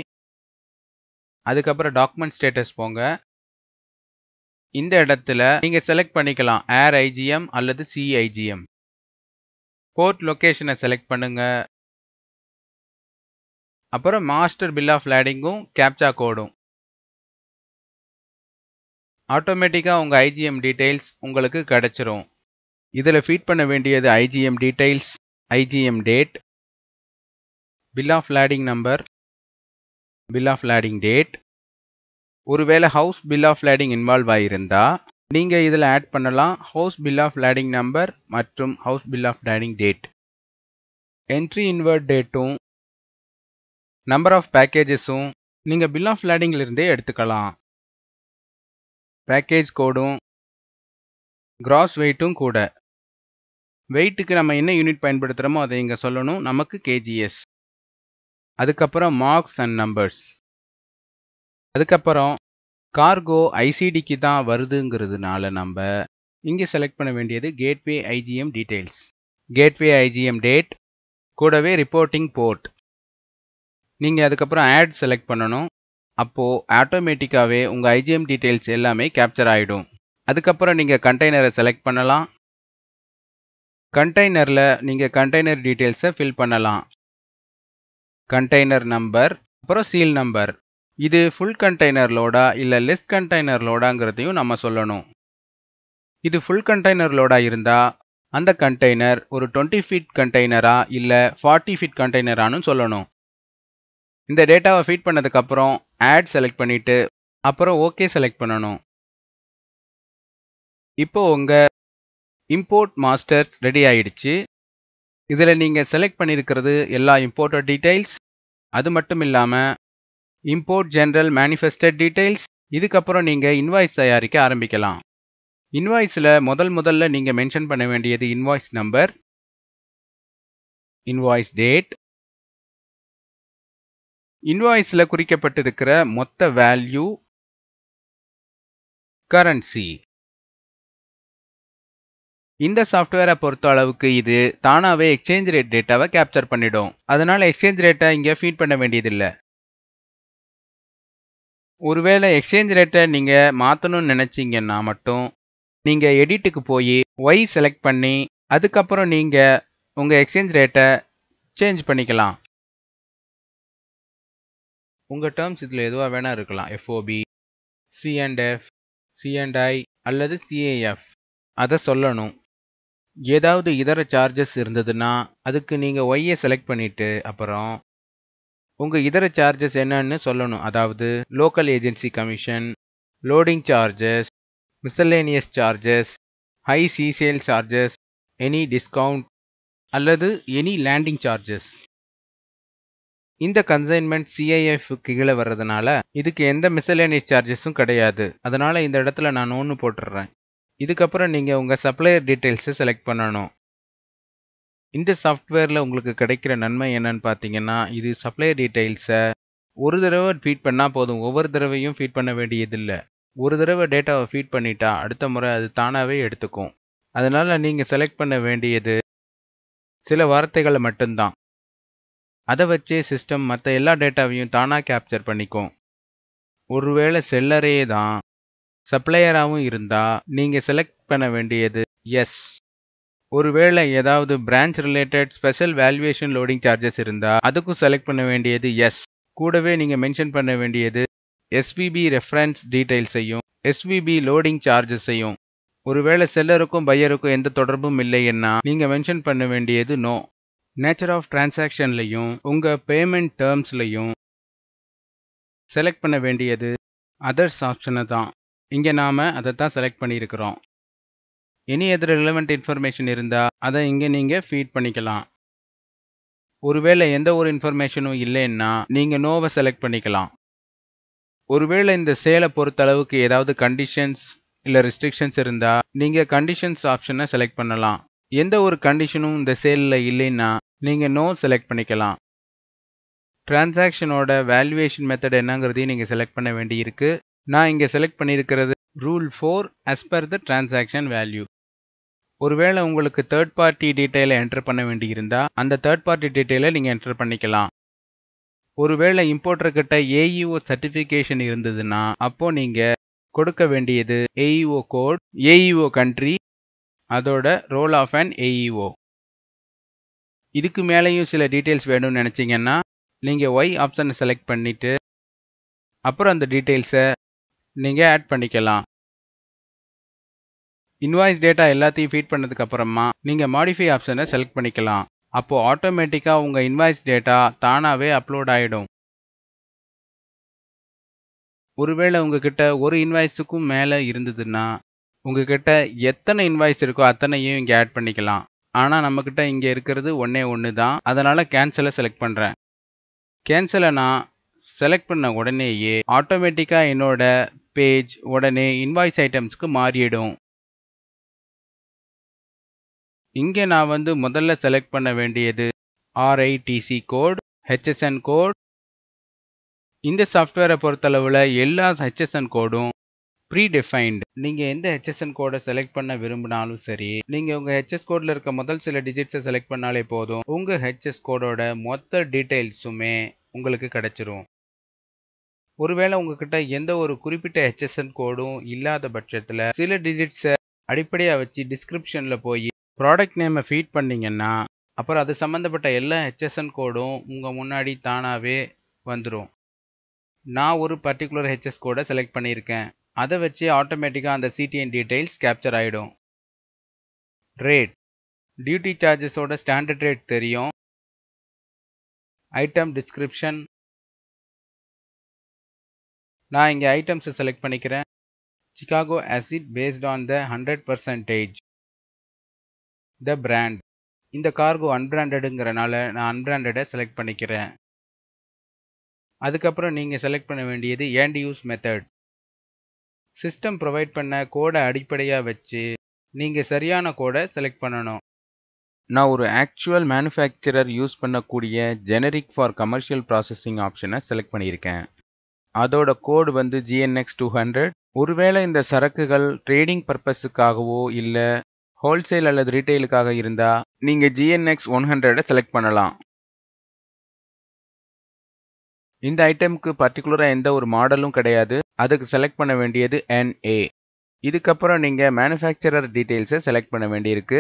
அதுக்கப்புறம் டாக்குமெண்ட் ஸ்டேட்டஸ் போங்க இந்த இடத்துல நீங்கள் செலக்ட் பண்ணிக்கலாம் ஏர் ஐஜிஎம் அல்லது சிஐஜிஎம் போர்ட் லொக்கேஷனை செலக்ட் பண்ணுங்க அப்புறம் மாஸ்டர் பில் ஆஃப் லேடிங்கும் கேப்சா கோடும் ஆட்டோமேட்டிக்காக உங்கள் ஐஜிஎம் டீட்டெயில்ஸ் உங்களுக்கு கிடைச்சிரும் இதில் ஃபீட் பண்ண வேண்டியது IGM details IGM date bill of lading number bill of lading date ஒருவேளை house bill of lading involve ஆகியிருந்தா நீங்கள் இதில் ஆட் பண்ணலாம் house bill of lading number மற்றும் house bill of lading date entry inward டேட்டும் number of பேக்கேஜஸும் நீங்கள் bill of லேடிங்கிலிருந்தே எடுத்துக்கலாம் பேக்கேஜ் கோடும் கிராஸ் வெயிட்டும் கூட வெயிட்டுக்கு நம்ம என்ன யூனிட் பயன்படுத்துகிறோமோ அதை இங்கே சொல்லணும் நமக்கு கேஜிஎஸ் அதுக்கப்புறம் மார்க்ஸ் அண்ட் நம்பர்ஸ் அதுக்கப்புறம் கார்கோ ஐசிடிக்கு தான் வருதுங்கிறதுனால நம்ம இங்கே செலக்ட் பண்ண வேண்டியது gateway IGM details gateway IGM date கூடவே ரிப்போர்ட்டிங் போர்ட் நீங்கள் அதுக்கப்புறம் ஆட் செலக்ட் பண்ணணும் அப்போது ஆட்டோமேட்டிக்காகவே உங்கள் ஐஜிஎம் டீட்டெயில்ஸ் எல்லாமே கேப்சர் ஆகிடும் அதுக்கப்புறம் நீங்கள் கண்டெய்னரை செலக்ட் பண்ணலாம் கண்டெய்னரில் நீங்கள் கண்டெய்னர் டீட்டெயில்ஸை ஃபில் பண்ணலாம் கண்டெய்னர் நம்பர் அப்புறம் சீல் நம்பர் இது ஃபுல் கண்டெய்னர் லோடா இல்லை லெஸ் கண்டெய்னர் லோடாங்கிறதையும் நம்ம சொல்லணும் இது ஃபுல் கண்டெய்னர் லோடாக இருந்தால் அந்த கண்டெய்னர் ஒரு டுவெண்ட்டி ஃபீட் கண்டெய்னரா இல்லை ஃபார்ட்டி ஃபீட் கண்டெய்னரானு சொல்லணும் இந்த டேட்டாவை ஃபீட் பண்ணதுக்கப்புறம் ஆட் செலக்ட் பண்ணிவிட்டு அப்புறம் ஓகே செலக்ட் பண்ணணும் இப்போ உங்கள் இம்போர்ட் மாஸ்டர்ஸ் ரெடி ஆயிடுச்சு இதில் நீங்கள் செலக்ட் பண்ணியிருக்கிறது எல்லா இம்போர்ட்டட் டீட்டெயில்ஸ் அது மட்டும் இல்லாமல் இம்போர்ட் ஜென்ரல் மேனிஃபெஸ்டட் டீட்டெயில்ஸ் இதுக்கப்புறம் நீங்கள் இன்வாய்ஸ் தயாரிக்க ஆரம்பிக்கலாம் இன்வாய்ஸில் முதல் முதல்ல நீங்கள் மென்ஷன் பண்ண வேண்டியது இன்வாய்ஸ் நம்பர் இன்வாய்ஸ் டேட் இன்வாய்ஸில் குறிக்கப்பட்டிருக்கிற மொத்த வேல்யூ கரன்சி இந்த சாஃப்ட்வேரை பொறுத்த அளவுக்கு இது தானாகவே எக்ஸ்சேஞ்ச் ரேட் டேட்டாவை கேப்சர் பண்ணிடும் அதனால் எக்ஸ்சேஞ்ச் ரேட்டை இங்கே ஃபீட் பண்ண வேண்டியதில்லை ஒருவேளை எக்ஸ்சேஞ்ச் ரேட்டை நீங்கள் மாற்றணும்னு நினச்சிங்கன்னா மட்டும் நீங்கள் எடிட்டுக்கு போய் ஒய் செலக்ட் பண்ணி அதுக்கப்புறம் நீங்கள் உங்கள் எக்ஸ்சேஞ்ச் ரேட்டை சேஞ்ச் பண்ணிக்கலாம் உங்கள் டேர்ம்ஸ் இதில் எதுவாக வேணால் இருக்கலாம் எஃப்ஓபி சிஎன்ட்எஃப் சிஎன்ட்ஐ அல்லது சிஏஎஃப் அதை சொல்லணும் ஏதாவது இதர சார்ஜஸ் இருந்ததுன்னா அதுக்கு நீங்கள் ஒய்யை செலக்ட் பண்ணிவிட்டு அப்புறம் உங்கள் இதர சார்ஜஸ் என்னன்னு சொல்லணும் அதாவது local agency commission loading charges miscellaneous charges high sea sale charges any discount அல்லது எனி லேண்டிங் சார்ஜஸ் இந்த கன்சைன்மெண்ட் சிஐஎஃப் கீழே வர்றதுனால இதுக்கு எந்த மிஸ்லேனியஸ் சார்ஜஸும் கிடையாது அதனால் இந்த இடத்துல நான் ஒன்று போட்டுடுறேன் இதுக்கப்புறம் நீங்கள் உங்கள் சப்ளையர் டீட்டெயில்ஸை செலக்ட் பண்ணணும் இந்த சாஃப்ட்வேரில் உங்களுக்கு கிடைக்கிற நன்மை என்னன்னு பார்த்தீங்கன்னா இது சப்ளையர் டீட்டெயில்ஸை ஒரு தடவை ஃபீட் பண்ணால் போதும் ஒவ்வொரு தடவையும் ஃபீட் பண்ண வேண்டியதில்லை ஒரு தடவை டேட்டாவை ஃபீட் பண்ணிட்டா அடுத்த முறை அது தானாகவே எடுத்துக்கும் அதனால் நீங்கள் செலக்ட் பண்ண வேண்டியது சில வார்த்தைகளை மட்டும்தான் அதை வச்சே சிஸ்டம் மற்ற எல்லா டேட்டாவையும் தானாக கேப்சர் பண்ணிக்கும் ஒருவேளை செல்லரே தான் சப்ளையராகவும் இருந்தால் நீங்கள் செலக்ட் பண்ண வேண்டியது எஸ் ஒருவேளை ஏதாவது branch related special valuation loading charges இருந்தால் அதுக்கும் செலக்ட் பண்ண வேண்டியது எஸ் கூடவே நீங்கள் மென்ஷன் பண்ண வேண்டியது எஸ்விபி ரெஃபரன்ஸ் டீட்டெயில்ஸையும் எஸ்விபி லோடிங் சார்ஜஸையும் ஒருவேளை செல்லருக்கும் பையருக்கும் எந்த தொடர்பும் இல்லைன்னா நீங்கள் மென்ஷன் பண்ண வேண்டியது நோ நேச்சர் ஆஃப் டிரான்சாக்ஷன்லையும் உங்கள் பேமெண்ட் டேர்ம்ஸ்லையும் செலக்ட் பண்ண வேண்டியது அதர்ஸ் ஆப்ஷனை தான் இங்கே நாம் அதை தான் செலக்ட் பண்ணியிருக்கிறோம் எனி எதிர ரிலவெண்ட் இன்ஃபர்மேஷன் இருந்தால் அதை இங்கே நீங்கள் ஃபீட் பண்ணிக்கலாம் ஒருவேளை எந்த ஒரு இன்ஃபர்மேஷனும் இல்லைன்னா நீங்கள் நோவை செலக்ட் பண்ணிக்கலாம் ஒருவேளை இந்த சேலை பொறுத்த அளவுக்கு ஏதாவது கண்டிஷன்ஸ் இல்லை ரெஸ்ட்ரிக்ஷன்ஸ் இருந்தால் நீங்கள் கண்டிஷன்ஸ் ஆப்ஷனை செலக்ட் பண்ணலாம் எந்த ஒரு கண்டிஷனும் இந்த சேலில் இல்லைன்னா நீங்கள் நோ செலக்ட் பண்ணிக்கலாம் டிரான்சாக்ஷனோட வேல்யூவேஷன் மெத்தட் என்னங்கிறதையும் நீங்கள் செலக்ட் பண்ண வேண்டியிருக்கு நான் இங்கே செலக்ட் பண்ணியிருக்கிறது rule four as per the transaction value ஒருவேளை உங்களுக்கு தேர்ட் பார்ட்டி டீட்டெயிலை என்டர் பண்ண வேண்டியிருந்தால் அந்த தேர்ட் பார்ட்டி டீட்டெயிலை நீங்கள் என்டர் பண்ணிக்கலாம் ஒருவேளை இம்போர்ட்டர்கிட்ட ஏஇஓ சர்டிஃபிகேஷன் இருந்ததுன்னா அப்போ நீங்கள் கொடுக்க வேண்டியது ஏஇஓ கோட் ஏஇஓ கண்ட்ரி அதோட ரோல் ஆஃப் அண்ட் ஏஇஓ இதுக்கு மேலேயும் சில டீட்டெயில்ஸ் வேணும்னு நினச்சிங்கன்னா நீங்கள் ஒய் ஆப்ஷனை செலக்ட் பண்ணிவிட்டு அப்புறம் அந்த டீட்டெயில்ஸை நீங்கள் ஆட் பண்ணிக்கலாம் இன்வாய்ஸ் டேட்டா எல்லாத்தையும் ஃபீட் பண்ணதுக்கு அப்புறமா நீங்கள் மாடிஃபை ஆப்ஷனை செலக்ட் பண்ணிக்கலாம் அப்போது ஆட்டோமேட்டிக்காக உங்கள் இன்வாய்ஸ் டேட்டா தானாகவே அப்லோட் ஆகிடும் ஒருவேளை உங்ககிட்ட ஒரு இன்வாய்ஸுக்கும் மேலே இருந்ததுன்னா உங்ககிட்ட எத்தனை இன்வாய்ஸ் இருக்கோ அத்தனையும் இங்கே ஆட் பண்ணிக்கலாம் ஆனால் நம்மக்கிட்ட இங்கே இருக்கிறது ஒன்றே ஒன்று தான் அதனால் கேன்சலை செலக்ட் பண்ணுறேன் கேன்சலை நான் செலக்ட் பண்ண உடனேயே ஆட்டோமேட்டிக்காக என்னோட பேஜ் உடனே இன்வாய்ஸ் ஐட்டம்ஸ்க்கு மாறிடும் இங்கே நான் வந்து முதல்ல செலக்ட் பண்ண வேண்டியது ஆர்ஐடிசி கோட் ஹெச்எஸ்என் கோட் இந்த சாஃப்ட்வேரை பொறுத்தளவில் எல்லா ஹெச்எஸ்என் கோடும் ப்ரீடிஃபைன்டு நீங்கள் எந்த ஹெச்எஸ்என் கோடை செலக்ட் பண்ண விரும்பினாலும் சரி நீங்கள் உங்கள் ஹெச்எஸ் கோடில் இருக்க முதல் சில டிஜிட்ஸை செலக்ட் பண்ணாலே போதும் உங்கள் ஹெச்எஸ் கோடோட மொத்த டீட்டெயில்ஸுமே உங்களுக்கு கிடைச்சிரும் ஒருவேளை உங்ககிட்ட எந்த ஒரு குறிப்பிட்ட ஹெச்எஸ்என் கோடும் இல்லாத பட்சத்தில் சில டிஜிட்ஸை அடிப்படையாக வச்சு டிஸ்கிரிப்ஷனில் போய் ப்ராடக்ட் நேமை ஃபீட் பண்ணிங்கன்னா அப்புறம் அது சம்மந்தப்பட்ட எல்லா ஹெச்எஸ்என் கோடும் உங்கள் முன்னாடி தானாகவே வந்துடும் நான் ஒரு பர்டிகுலர் ஹெச்எஸ் கோடை செலக்ட் பண்ணியிருக்கேன் அதை வச்சு ஆட்டோமேட்டிக்காக அந்த சிடிஎன் டீட்டெயில்ஸ் கேப்சர் ஆகிடும் ரேட் டியூட்டி சார்ஜஸோட ஸ்டாண்டர்ட் ரேட் தெரியும் ஐட்டம் டிஸ்கிரிப்ஷன் நான் இங்கே ஐட்டம்ஸை செலக்ட் பண்ணிக்கிறேன் Chicago acid paste on the hundred percentage the brand இந்த கார்கோ அன்பிராண்டடுங்கிறனால நான் அன்பிராண்டடை செலக்ட் பண்ணிக்கிறேன் அதுக்கப்புறம் நீங்கள் செலக்ட் பண்ண வேண்டியது end use method system provide பண்ண கோடை அடிப்படையாக வச்சு நீங்கள் சரியான கோடை செலக்ட் பண்ணணும் நான் ஒரு ஆக்சுவல் மேனுஃபேக்சரர் யூஸ் பண்ணக்கூடிய ஜெனரிக் ஃபார் கமர்ஷியல் ப்ராசஸிங் ஆப்ஷனை செலக்ட் பண்ணியிருக்கேன் அதோட கோடு வந்து ஜிஎன்எக்ஸ் டூ ஹண்ட்ரட் ஒருவேளை இந்த சரக்குகள் ட்ரேடிங் பர்பஸுக்காகவோ இல்லை ஹோல்சேல் அல்லது ரீட்டைலுக்காக இருந்தால் நீங்கள் ஜிஎன்எக்ஸ் ஒன் ஹண்ட்ரடை செலக்ட் பண்ணலாம் இந்த ஐட்டம்க்கு பர்டிகுலராக எந்த ஒரு மாடலும் கிடையாது அதுக்கு செலக்ட் பண்ண வேண்டியது என்ஏ இதுக்கப்புறம் நீங்கள் மேனுஃபேக்சரர் டீட்டெயில்ஸை செலக்ட் பண்ண வேண்டியிருக்கு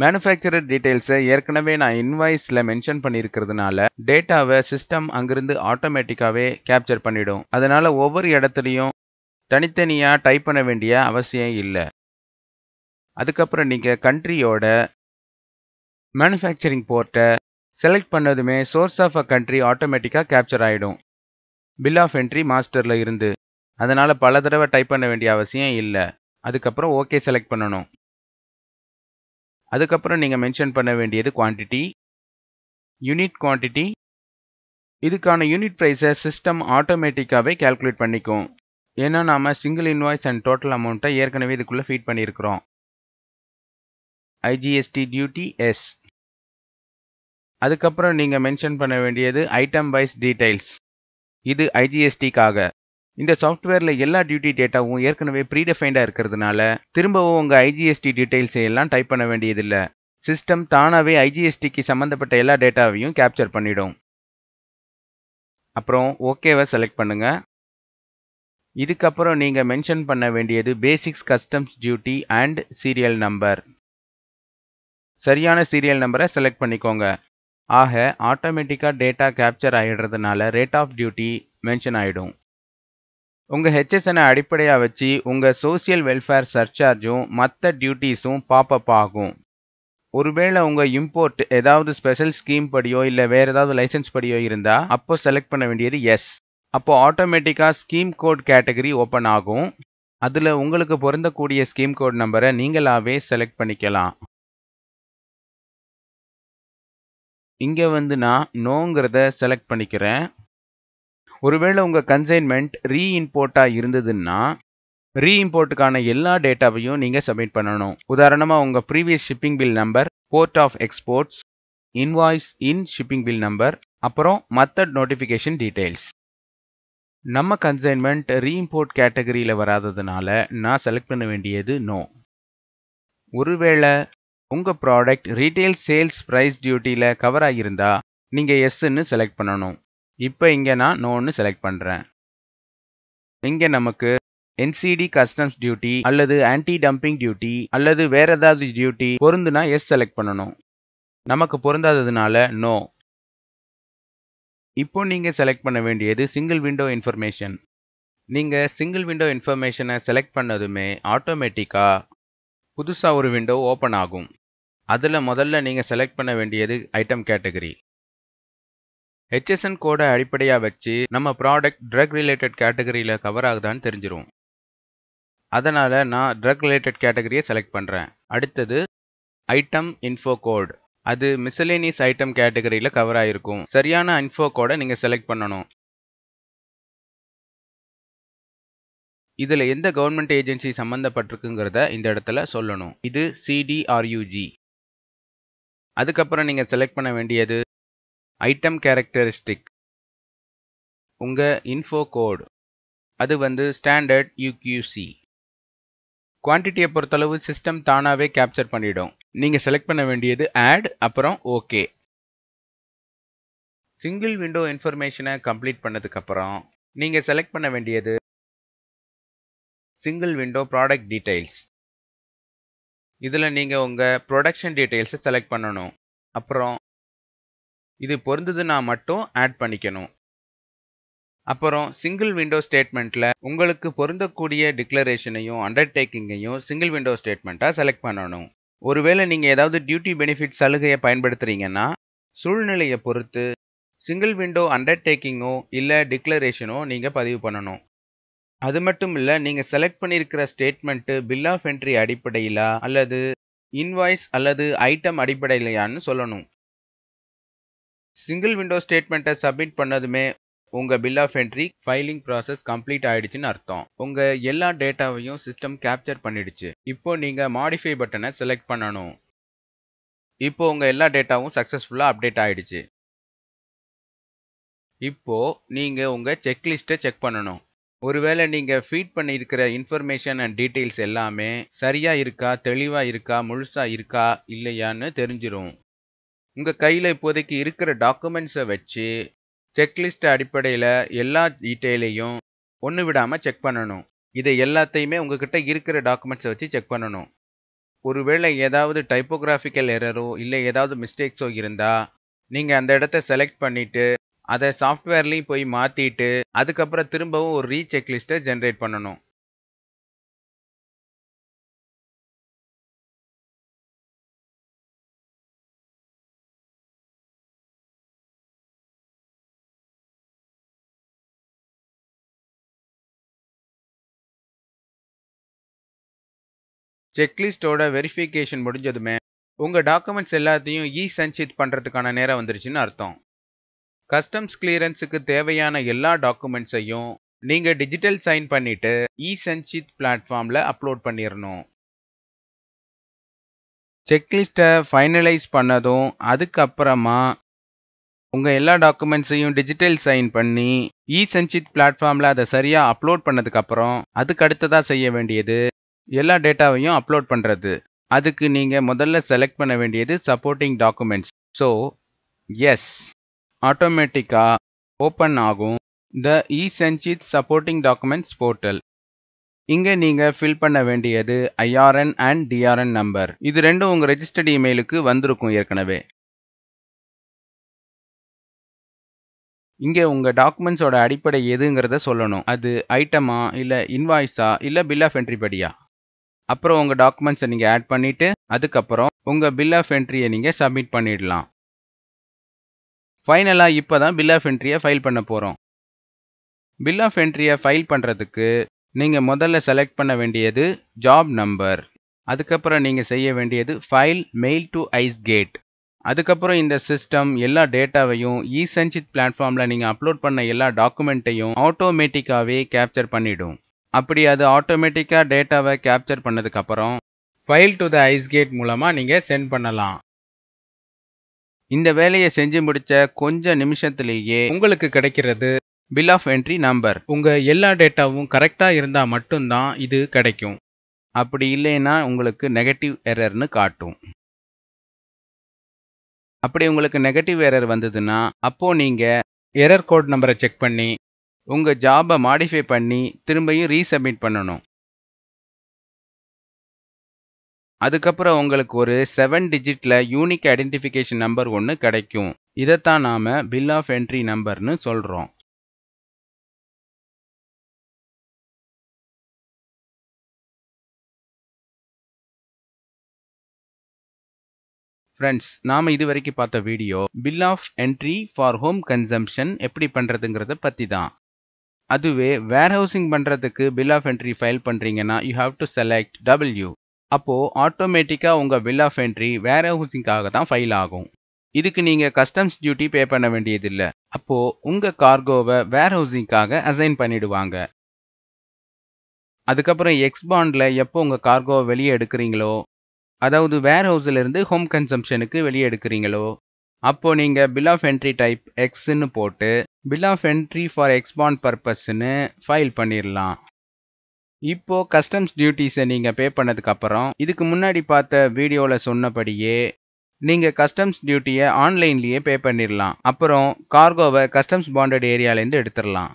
மேனுஃபேக்சரர் டீட்டெயில்ஸை ஏற்கனவே நான் இன்வாய்ஸில் மென்ஷன் பண்ணியிருக்கிறதுனால டேட்டாவை சிஸ்டம் அங்கிருந்து ஆட்டோமேட்டிக்காகவே கேப்சர் பண்ணிடும் அதனால் ஒவ்வொரு இடத்துலையும் தனித்தனியாக டைப் பண்ண வேண்டிய அவசியம் இல்லை அதுக்கப்புறம் நீங்கள் கண்ட்ரியோட மேனுஃபேக்சரிங் போர்ட்டை செலக்ட் பண்ணதுமே சோர்ஸ் ஆஃப் அ கண்ட்ரி ஆட்டோமேட்டிக்காக கேப்சர் ஆகிடும் பில் ஆஃப் என்ட்ரி மாஸ்டரில் இருந்து அதனால் பல தடவை டைப் பண்ண வேண்டிய அவசியம் இல்லை அதுக்கப்புறம் ஓகே செலக்ட் பண்ணணும் அதுக்கப்புறம் நீங்கள் மென்ஷன் பண்ண வேண்டியது குவான்டிட்டி யூனிட் குவான்டிட்டி இதுக்கான யூனிட் ப்ரைஸை சிஸ்டம் ஆட்டோமேட்டிக்காகவே கேல்குலேட் பண்ணிக்கும் ஏன்னா நாம் சிங்கிள் இன்வாய்ஸ் அண்ட் டோட்டல் அமௌண்ட்டை ஏற்கனவே இதுக்குள்ளே ஃபீட் பண்ணியிருக்கிறோம் ஐஜிஎஸ்டி டியூட்டி எஸ் அதுக்கப்புறம் நீங்கள் மென்ஷன் பண்ண வேண்டியது ஐட்டம் வைஸ் டீடைல்ஸ் இது ஐஜிஎஸ்டிக்காக இந்த சாஃப்ட்வேரில் எல்லா டியூட்டி டேட்டாவும் ஏற்கனவே ப்ரீடெஃபைண்டாக இருக்கிறதுனால திரும்பவும் உங்கள் ஐஜிஎஸ்டி டீட்டெயில்ஸை எல்லாம் டைப் பண்ண வேண்டியதில்லை சிஸ்டம் தானாகவே ஐஜிஎஸ்டிக்கு சம்மந்தப்பட்ட எல்லா டேட்டாவையும் கேப்சர் பண்ணிடும் அப்புறம் ஓகேவை செலக்ட் பண்ணுங்கள் இதுக்கப்புறம் நீங்கள் மென்ஷன் பண்ண வேண்டியது basics customs duty and serial number சரியான சீரியல் நம்பரை செலக்ட் பண்ணிக்கோங்க ஆக ஆட்டோமேட்டிக்காக டேட்டா கேப்சர் ஆகிடுறதுனால ரேட் ஆஃப் டியூட்டி மென்ஷன் ஆகிடும் உங்கள் ஹெச்எஸ்எனை அடிப்படையாக வச்சு உங்கள் சோசியல் வெல்ஃபேர் சர்ச்சார்ஜும் மற்ற டியூட்டிஸும் பாப்பப் ஆகும் ஒருவேளை உங்கள் இம்போர்ட் ஏதாவது ஸ்பெஷல் ஸ்கீம் படியோ இல்லை வேறு ஏதாவது லைசன்ஸ் படியோ இருந்தால் அப்போ செலக்ட் பண்ண வேண்டியது எஸ் அப்போ ஆட்டோமேட்டிக்காக ஸ்கீம் கோட் கேட்டகரி ஓப்பன் ஆகும் அதில் உங்களுக்கு பொருந்தக்கூடிய ஸ்கீம் கோட் நம்பரை நீங்களாவே செலக்ட் பண்ணிக்கலாம் இங்கே வந்து நான் நோங்கிறத செலக்ட் பண்ணிக்கிறேன் ஒருவேளை உங்கள் கன்சைன்மெண்ட் ரீஇம்போர்ட்டாக இருந்ததுன்னா ரீஇம்போர்ட்டுக்கான எல்லா டேட்டாவையும் நீங்கள் சப்மிட் பண்ணணும் உதாரணமாக உங்கள் previous shipping bill number port of exports invoice in shipping bill number அப்புறம் மற்ற நோட்டிஃபிகேஷன் டீட்டெயில்ஸ் நம்ம கன்சைன்மெண்ட் ரீஇம்போர்ட் கேட்டகரியில் வராததுனால நான் செலக்ட் பண்ண வேண்டியது நோ ஒருவேளை உங்கள் ப்ராடக்ட் ரீட்டைல் சேல்ஸ் ப்ரைஸ் டியூட்டியில் கவர் ஆகியிருந்தா நீங்கள் எஸ்ன்னு செலக்ட் பண்ணணும் இப்போ இங்கே நான் நோன்னு செலக்ட் பண்ணுறேன் இங்கே நமக்கு என்சிடி கஸ்டம்ஸ் டியூட்டி அல்லது ஆன்டி டம்பிங் டியூட்டி அல்லது வேறு ஏதாவது டியூட்டி பொருந்துனா எஸ் செலக்ட் பண்ணணும் நமக்கு பொருந்தாததுனால நோ இப்போ நீங்கள் செலக்ட் பண்ண வேண்டியது சிங்கிள் விண்டோ இன்ஃபர்மேஷன் நீங்கள் சிங்கிள் விண்டோ இன்ஃபர்மேஷனை செலக்ட் பண்ணதுமே ஆட்டோமேட்டிக்காக புதுசாக ஒரு விண்டோ ஓப்பன் ஆகும் அதில் முதல்ல நீங்கள் செலக்ட் பண்ண வேண்டியது ஐட்டம் கேட்டகரி ஹெச்எஸ்என் கோடை அடிப்படையாக வச்சு நம்ம ப்ராடக்ட் ட்ரக் ரிலேட்டட் கேட்டகரியில் கவர் ஆகுதான்னு தெரிஞ்சிடும் அதனால் நான் ட்ரக் ரிலேட்டட் கேட்டகரியை செலக்ட் பண்ணுறேன் அடுத்தது ஐட்டம் இன்ஃபோ கோட் அது மிசலேனியஸ் ஐட்டம் கேட்டகரியில் கவர் ஆகிருக்கும் சரியான இன்ஃபோ கோடை நீங்கள் செலக்ட் பண்ணணும் இதில் எந்த கவர்மெண்ட் ஏஜென்சி சம்மந்தப்பட்டிருக்குங்கிறத இந்த இடத்துல சொல்லணும் இது சிடிஆர்யூஜி அதுக்கப்புறம் நீங்கள் செலக்ட் பண்ண வேண்டியது ஐட்டம் கேரக்டரிஸ்டிக் உங்கள் இன்ஃபோ கோடு அது வந்து ஸ்டாண்டர்ட் யூக்யூசி குவான்டிட்டியை பொறுத்தளவு சிஸ்டம் தானாகவே கேப்சர் பண்ணிவிடும் நீங்கள் செலக்ட் பண்ண வேண்டியது ஆட் அப்புறம் ஓகே சிங்கிள் விண்டோ இன்ஃபர்மேஷனை கம்ப்ளீட் பண்ணதுக்கப்புறம் நீங்கள் செலக்ட் பண்ண வேண்டியது சிங்கிள் விண்டோ ப்ராடக்ட் டீட்டெயில்ஸ் இதில் நீங்கள் உங்கள் ப்ரொடக்ஷன் டீட்டெயில்ஸை செலக்ட் பண்ணணும் அப்புறம் இது பொருந்ததுன்னா மட்டும் ஆட் பண்ணிக்கணும் அப்புறம் சிங்கிள் விண்டோ ஸ்டேட்மெண்ட்டில் உங்களுக்கு பொருந்தக்கூடிய டிக்ளரேஷனையும் அண்டர்டேக்கிங்கையும் சிங்கிள் விண்டோ ஸ்டேட்மெண்ட்டாக செலக்ட் பண்ணணும் ஒருவேளை நீங்கள் ஏதாவது டியூட்டி பெனிஃபிட் சலுகையை பயன்படுத்துகிறீங்கன்னா சூழ்நிலையை பொறுத்து சிங்கிள் விண்டோ அண்டர்டேக்கிங்கோ இல்லை டிக்ளரேஷனோ நீங்கள் பதிவு பண்ணணும் அது மட்டும் இல்லை நீங்கள் செலக்ட் பண்ணியிருக்கிற ஸ்டேட்மெண்ட்டு பில் ஆஃப் என்ட்ரி அடிப்படையிலா அல்லது இன்வாய்ஸ் அல்லது ஐட்டம் அடிப்படையிலையான்னு சொல்லணும் சிங்கிள் விண்டோ ஸ்டேட்மெண்ட்டை சப்மிட் பண்ணதுமே உங்கள் bill of entry filing process complete ஆயிடுச்சுன்னு அர்த்தம் உங்கள் எல்லா டேட்டாவையும் சிஸ்டம் கேப்சர் பண்ணிடுச்சு இப்போ நீங்கள் மாடிஃபை பட்டனை செலக்ட் பண்ணணும் இப்போ உங்கள் எல்லா டேட்டாவும் சக்ஸஸ்ஃபுல்லாக அப்டேட் ஆயிடுச்சு இப்போ நீங்கள் உங்கள் செக்லிஸ்ட்டை செக் பண்ணணும் ஒருவேளை நீங்கள் ஃபீட் பண்ணியிருக்கிற இன்ஃபர்மேஷன் அண்ட் டீட்டெயில்ஸ் எல்லாமே சரியாக இருக்கா தெளிவாக இருக்கா முழுசாக இருக்கா இல்லையான்னு தெரிஞ்சிடும் உங்கள் கையில் இப்போதைக்கு இருக்கிற டாக்குமெண்ட்ஸை வச்சு செக்லிஸ்ட் அடிப்படையில் எல்லா டீட்டெயிலையும் ஒன்று விடாமல் செக் பண்ணணும் இதை எல்லாத்தையுமே உங்ககிட்ட இருக்கிற டாக்குமெண்ட்ஸை வச்சு செக் பண்ணணும் ஒருவேளை ஏதாவது டைப்போகிராஃபிக்கல் எரரோ இல்லை ஏதாவது மிஸ்டேக்ஸோ இருந்தால் நீங்கள் அந்த இடத்த செலக்ட் பண்ணிவிட்டு அதை சாஃப்ட்வேர்லேயும் போய் மாற்றிட்டு அதுக்கப்புறம் திரும்பவும் ஒரு ரீ செக்லிஸ்ட்டை ஜென்ரேட் பண்ணணும் செக்லிஸ்டோட வெரிஃபிகேஷன் முடிஞ்சதுமே உங்கள் டாக்குமெண்ட்ஸ் எல்லாத்தையும் இ சஞ்சித் பண்ணுறதுக்கான நேரம் வந்துருச்சுன்னு அர்த்தம் கஸ்டம்ஸ் கிளியரன்ஸுக்கு தேவையான எல்லா டாக்குமெண்ட்ஸையும் நீங்கள் டிஜிட்டல் சைன் பண்ணிவிட்டு இ சஞ்சித் பிளாட்ஃபார்மில் அப்லோட் பண்ணிடணும் செக்லிஸ்ட்டை ஃபைனலைஸ் பண்ணதும் அதுக்கப்புறமா உங்கள் எல்லா டாக்குமெண்ட்ஸையும் டிஜிட்டல் சைன் பண்ணி இ சஞ்சித் பிளாட்ஃபார்மில் அதை சரியாக அப்லோட் பண்ணதுக்கப்புறம் அதுக்கு அடுத்ததாக செய்ய வேண்டியது எல்லா டேட்டாவையும் அப்லோட் பண்ணுறது அதுக்கு நீங்கள் முதல்ல செலக்ட் பண்ண வேண்டியது சப்போர்ட்டிங் டாக்குமெண்ட்ஸ் ஸோ எஸ் ஆட்டோமேட்டிக்காக ஓப்பன் ஆகும் the e supporting documents portal இங்கே நீங்கள் ஃபில் பண்ண வேண்டியது ஐஆர்என் அண்ட் டிஆர்என் நம்பர் இது ரெண்டும் உங்கள் ரெஜிஸ்டர்ட் இமெயிலுக்கு வந்திருக்கும் ஏற்கனவே இங்கே உங்கள் டாக்குமெண்ட்ஸோட அடிப்படை எதுங்கிறத சொல்லணும் அது ஐட்டமா இல்லை இன்வாய்ஸா இல்லை பில் ஆஃப் என்ட்ரி படியா அப்புறம் உங்கள் டாக்குமெண்ட்ஸை நீங்கள் ஆட் பண்ணிவிட்டு அதுக்கப்புறம் உங்கள் பில் ஆஃப் என்ட்ரியை நீங்கள் சப்மிட் பண்ணிடலாம் ஃபைனலாக இப்போ தான் பில் ஆஃப் என்ட்ரியை ஃபைல் பண்ண போகிறோம் பில் ஆஃப் என்ட்ரியை ஃபைல் பண்ணுறதுக்கு நீங்கள் முதல்ல செலக்ட் பண்ண வேண்டியது ஜாப் நம்பர் அதுக்கப்புறம் நீங்கள் செய்ய வேண்டியது file mail to ICEGATE அதுக்கப்புறம் இந்த சிஸ்டம் எல்லா டேட்டாவையும் இ சஞ்சித் பிளாட்ஃபார்மில் நீங்கள் அப்லோட் பண்ண எல்லா டாக்குமெண்ட்டையும் ஆட்டோமேட்டிக்காகவே கேப்சர் பண்ணிவிடும் அப்படி அது ஆட்டோமேட்டிக்காக டேட்டாவை கேப்சர் பண்ணதுக்கப்புறம் file to the ICEGATE மூலமாக நீங்கள் சென்ட் பண்ணலாம் இந்த வேலையை செஞ்சு முடித்த கொஞ்ச நிமிஷத்துலேயே உங்களுக்கு கிடைக்கிறது பில் ஆஃப் என்ட்ரி நம்பர் உங்கள் எல்லா டேட்டாவும் கரெக்டாக இருந்தால் மட்டும்தான் இது கிடைக்கும் அப்படி இல்லைன்னா உங்களுக்கு நெகட்டிவ் எரர்னு காட்டும் அப்படி உங்களுக்கு நெகட்டிவ் எரர் வந்ததுன்னா அப்போது நீங்கள் எரர் கோட் நம்பரை செக் பண்ணி உங்கள் ஜாபை மாடிஃபை பண்ணி திரும்பியும் ரீசப்மிட் பண்ணணும் அதுக்கப்புறம் உங்களுக்கு ஒரு செவன் டிஜிட்டில் யூனிக் ஐடென்டிஃபிகேஷன் நம்பர் ஒன்று கிடைக்கும் இதைத்தான் நாம் பில் ஆஃப் என்ட்ரி நம்பர்னு சொல்கிறோம் ஃப்ரெண்ட்ஸ் நாம் இது வரைக்கும் பார்த்த video bill of entry for home consumption எப்படி பண்ணுறதுங்கிறத பற்றி தான் அதுவே வேர் ஹவுசிங் பண்ணுறதுக்கு பில் ஆஃப் என்ட்ரி ஃபைல் பண்ணுறீங்கன்னா you have to select W அப்போது ஆட்டோமேட்டிக்காக உங்கள் பில் ஆஃப் என்ட்ரி வேர் ஹவுசிங்காக தான் ஃபைல் ஆகும் இதுக்கு நீங்கள் கஸ்டம்ஸ் டியூட்டி பே பண்ண வேண்டியதில்லை அப்போது உங்கள் கார்கோவை வேர் ஹவுசிங்காக அசைன் பண்ணிடுவாங்க அதுக்கப்புறம் எக்ஸ்பாண்டில் எப்போ உங்கள் கார்கோவை வெளியே எடுக்கிறீங்களோ அதாவது வேர் இருந்து ஹோம் கன்சம்ஷனுக்கு வெளியே எடுக்கிறீங்களோ அப்போ நீங்க பில் ஆஃப் என்ட்ரி டைப் எக்ஸ்ன்னு போட்டு bill of entry for ex bond பர்பஸ்ன்னு ஃபைல் பண்ணிடலாம் இப்போ கஸ்டம்ஸ் டியூட்டிஸை நீங்கள் பே பண்ணதுக்கப்புறம் இதுக்கு முன்னாடி பார்த்த வீடியோவில் சொன்னபடியே நீங்கள் கஸ்டம்ஸ் டியூட்டியை ஆன்லைன்லேயே பே பண்ணிடலாம் அப்புறம் கார்கோவை கஸ்டம்ஸ் பாண்டட் ஏரியாலேருந்து எடுத்துடலாம்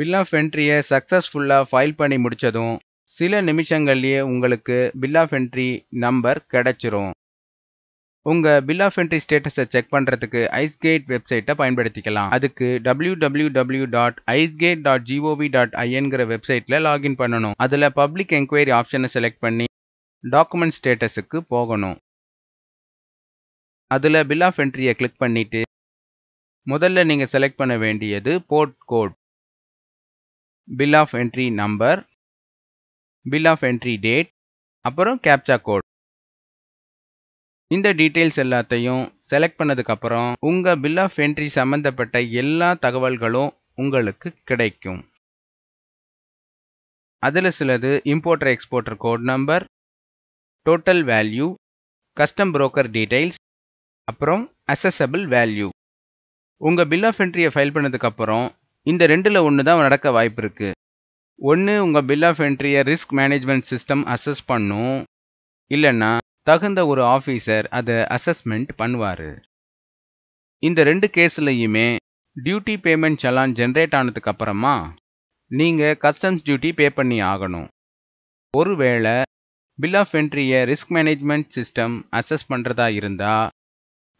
பில் ஆஃப் என்ட்ரியை சக்ஸஸ்ஃபுல்லாக ஃபைல் பண்ணி முடித்ததும் சில நிமிஷங்கள்லேயே உங்களுக்கு பில் ஆஃப் என்ட்ரி நம்பர் கிடைச்சிரும் உங்கள் பில் ஆஃப் என்ட்ரி ஸ்டேட்டஸை செக் பண்ணுறதுக்கு ஐஸ்கேட் வெப்சைட்டை பயன்படுத்திக்கலாம் அதுக்கு W W W dot ICEGATE dot GOV dot ஐஎன்கிற வெப்சைட்டில் லாகின் பண்ணணும் அதில் பப்ளிக் என்கொயரி ஆப்ஷனை செலக்ட் பண்ணி டாக்குமெண்ட் ஸ்டேட்டஸுக்கு போகணும் அதில் பில் ஆஃப் என்ட்ரியை கிளிக் பண்ணிவிட்டு முதல்ல நீங்கள் செலக்ட் பண்ண வேண்டியது port code bill of entry number bill of entry date அப்புறம் கேப்சா கோட் இந்த டீட்டெயில்ஸ் எல்லாத்தையும் செலக்ட் பண்ணதுக்கப்புறம் உங்கள் பில் ஆஃப் என்ட்ரி சம்மந்தப்பட்ட எல்லா தகவல்களும் உங்களுக்கு கிடைக்கும் அதில் சிலது importer exporter code number total value custom broker details அப்புறம் அசசபிள் வேல்யூ உங்கள் பில் ஆஃப் என்ட்ரியை ஃபைல் பண்ணதுக்கப்புறம் இந்த ரெண்டில் ஒன்று தான் நடக்க வாய்ப்பு இருக்குது ஒன்று உங்கள் பில் ஆஃப் என்ட்ரியை ரிஸ்க் மேனேஜ்மெண்ட் சிஸ்டம் அசஸ் பண்ணும் இல்லைன்னா தகுந்த ஒரு ஆஃபீஸர் அதை அசஸ்மெண்ட் பண்ணுவார் இந்த ரெண்டு கேஸ்லையுமே டியூட்டி பேமெண்ட் சலான் ஜென்ரேட் ஆனதுக்கு அப்புறமா நீங்கள் கஸ்டம்ஸ் டியூட்டி பே பண்ணி ஆகணும் ஒருவேளை பில் ஆஃப் என்ட்ரியை ரிஸ்க் மேனேஜ்மெண்ட் சிஸ்டம் அசஸ் பண்ணுறதா இருந்தால்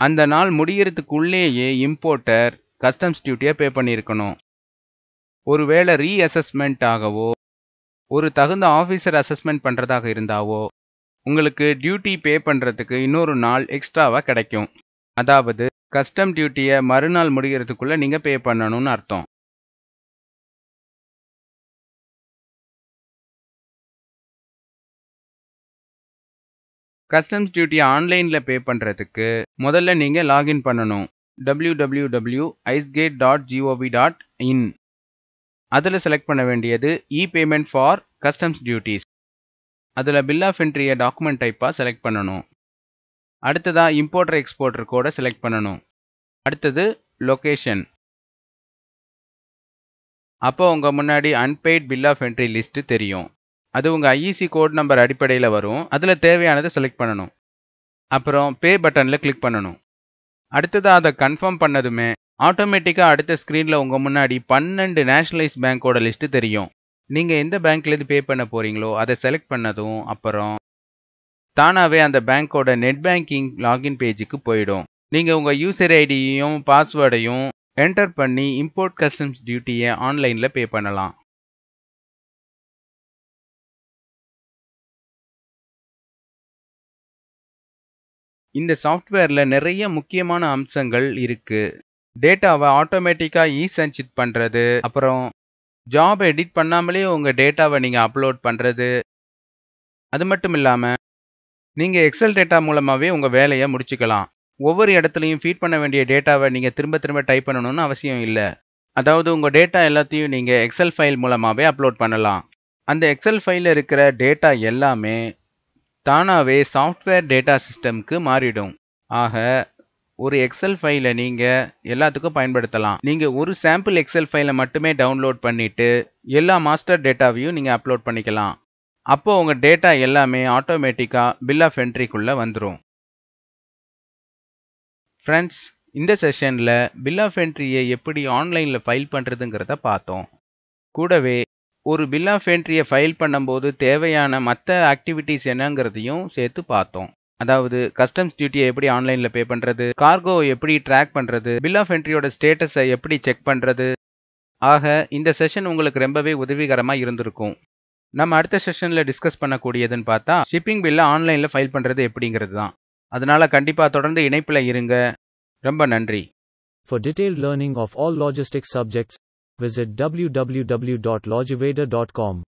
அந்த நாள் முடிகிறதுக்குள்ளேயே இம்போர்ட்டர் கஸ்டம்ஸ் டியூட்டியை பே பண்ணியிருக்கணும் ஒருவேளை ரீ அசஸ்மெண்ட் ஆகவோ ஒரு தகுந்த ஆஃபீஸர் அசஸ்மெண்ட் பண்ணுறதாக இருந்தாவோ உங்களுக்கு டியூட்டி பே பண்ணுறதுக்கு இன்னொரு நாள் எக்ஸ்ட்ராவாக கிடைக்கும் அதாவது கஸ்டம் டியூட்டியை மறுநாள் முடிகிறதுக்குள்ளே நீங்கள் பே பண்ணணும்னு அர்த்தம் கஸ்டம்ஸ் டியூட்டியை ஆன்லைனில் பே பண்ணுறதுக்கு முதல்ல நீங்கள் லாகின் பண்ணணும் W W W ICEGATE dot GOV dot in அதில் செலக்ட் பண்ண வேண்டியது e payment for customs duties அதில் பில் ஆஃப் என்ட்ரியை டாக்குமெண்ட் டைப்பாக செலக்ட் பண்ணணும் அடுத்ததாக இம்போர்ட்டர் எக்ஸ்போர்ட்டர் கோடை செலக்ட் பண்ணணும் அடுத்தது லொக்கேஷன் அப்போ உங்கள் முன்னாடி unpaid bill of entry list தெரியும் அது உங்கள் ஐஇசி கோட் e நம்பர் அடிப்படையில் வரும் அதில் தேவையானதை செலக்ட் பண்ணணும் அப்புறம் பே பட்டனில் கிளிக் பண்ணணும் அடுத்ததாக அதை கன்ஃபார்ம் பண்ணதுமே ஆட்டோமேட்டிக்காக அடுத்த ஸ்க்ரீனில் உங்கள் முன்னாடி பன்னெண்டு நேஷ்னலைஸ் பேங்க்கோட லிஸ்ட்டு தெரியும் நீங்கள் எந்த பேங்க்லேருந்து பே பண்ண போகிறீங்களோ அதை செலக்ட் பண்ணதும் அப்புறம் தானாகவே அந்த பேங்க்கோட நெட் பேங்கிங் லாகின் பேஜுக்கு போயிடும் நீங்கள் உங்கள் யூசர் ஐடியையும் பாஸ்வேர்டையும் என்டர் பண்ணி இம்போர்ட் கஸ்டம்ஸ் டியூட்டியை ஆன்லைனில் பே பண்ணலாம் இந்த சாஃப்ட்வேரில் நிறைய முக்கியமான அம்சங்கள் இருக்குது டேட்டாவை ஆட்டோமேட்டிக்காக இ சஞ்சித் பண்ணுறது அப்புறம் ஜாப் எடிட் பண்ணாமலே உங்கள் டேட்டாவை நீங்கள் அப்லோட் பண்ணுறது அது மட்டும் இல்லாமல் நீங்கள் எக்ஸல் டேட்டா மூலமாகவே உங்கள் வேலையை முடிச்சுக்கலாம் ஒவ்வொரு இடத்துலையும் ஃபீட் பண்ண வேண்டிய டேட்டாவை நீங்கள் திரும்ப திரும்ப டைப் பண்ணணும்னு அவசியம் இல்லை அதாவது உங்கள் டேட்டா எல்லாத்தையும் நீங்கள் எக்ஸல் ஃபைல் மூலமாகவே அப்லோட் பண்ணலாம் அந்த எக்ஸல் ஃபைலில் இருக்கிற டேட்டா எல்லாமே தானாகவே சாஃப்ட்வேர் டேட்டா சிஸ்டம்க்கு மாறிடும் ஆக ஒரு எக்ஸல் ஃபைலை நீங்கள் எல்லாத்துக்கும் பயன்படுத்தலாம் நீங்கள் ஒரு சாம்பிள் எக்ஸல் ஃபைலை மட்டுமே டவுன்லோட் பண்ணிவிட்டு எல்லா மாஸ்டர் டேட்டாவையும் நீங்கள் அப்லோட் பண்ணிக்கலாம் அப்போ உங்கள் டேட்டா எல்லாமே ஆட்டோமேட்டிக்காக பில் ஆஃப் என்ட்ரிக்குள்ளே வந்துடும் ஃப்ரெண்ட்ஸ் இந்த செஷனில் பில் ஆஃப் என்ட்ரியை எப்படி ஆன்லைனில் ஃபைல் பண்ணுறதுங்கிறத பார்த்தோம் கூடவே ஒரு பில் ஆஃப் என்ட்ரியை ஃபைல் பண்ணும்போது தேவையான மற்ற ஆக்டிவிட்டீஸ் என்னங்கிறதையும் சேர்த்து பார்த்தோம் அதாவது கஸ்டம்ஸ் டியூட்டியை எப்படி ஆன்லைனில் பே பண்ணுறது கார்கோ எப்படி ட்ராக் பண்ணுறது பில் ஆஃப் என்ட்ரியோட ஸ்டேட்டஸை எப்படி செக் பண்ணுறது ஆக இந்த செஷன் உங்களுக்கு ரொம்பவே உதவிகரமாக இருந்திருக்கும் நம்ம அடுத்த செஷனில் டிஸ்கஸ் பண்ணக்கூடியதுன்னு பார்த்தா ஷிப்பிங் பில்லை ஆன்லைனில் ஃபைல் பண்ணுறது எப்படிங்கிறது தான் அதனால கண்டிப்பாக தொடர்ந்து இணைப்பில் இருங்க ரொம்ப நன்றி for detail learning of all logistics subjects visit W W W dot Logivator dot com